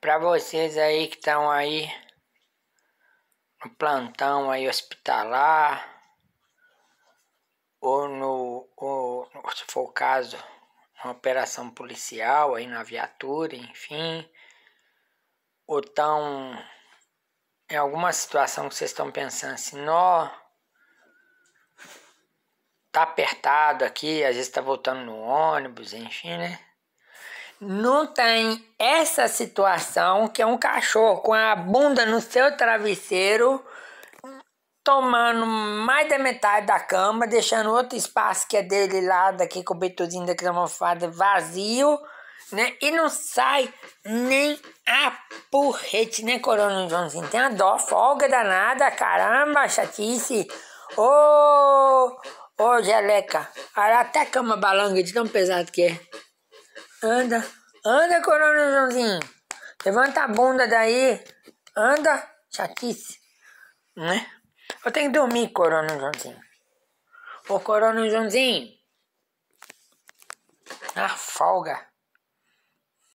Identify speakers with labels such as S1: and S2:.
S1: Para vocês aí que estão aí no plantão aí hospitalar ou no ou, se for o caso uma operação policial aí na viatura, enfim, ou tão em alguma situação que vocês estão pensando assim, ó tá apertado aqui, às vezes tá voltando no ônibus, enfim, né? não tem essa situação que é um cachorro com a bunda no seu travesseiro tomando mais da metade da cama, deixando outro espaço que é dele lá, daqui com o bituzinho da camofada vazio, né? E não sai nem a porrete, né, Coronel Joãozinho? Tem a dó, folga danada, caramba, chatice. Ô, oh, ô, oh, geleca, até a cama balanga de tão pesado que é. Anda, anda, Coronel Joãozinho. Levanta a bunda daí. Anda, chatice. Né? Eu tenho que dormir, Coronel Joãozinho. Ô, Coronel Joãozinho. Na folga.